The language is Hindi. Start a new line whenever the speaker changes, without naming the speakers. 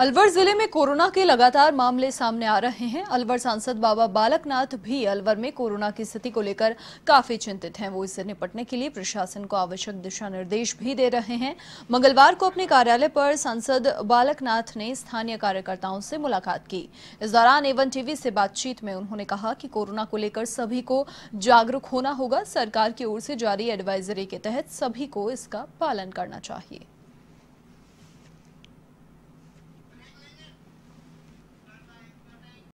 अलवर जिले में कोरोना के लगातार मामले सामने आ रहे हैं अलवर सांसद बाबा बालकनाथ भी अलवर में कोरोना की स्थिति को लेकर काफी चिंतित हैं वो इससे निपटने के लिए प्रशासन को आवश्यक दिशा निर्देश भी दे रहे हैं मंगलवार को अपने कार्यालय पर सांसद बालकनाथ ने स्थानीय कार्यकर्ताओं से मुलाकात की इस दौरान एवन टीवी से बातचीत में उन्होंने कहा कि कोरोना को लेकर सभी को जागरूक होना होगा सरकार की ओर से जारी एडवाइजरी के तहत सभी को इसका पालन करना चाहिए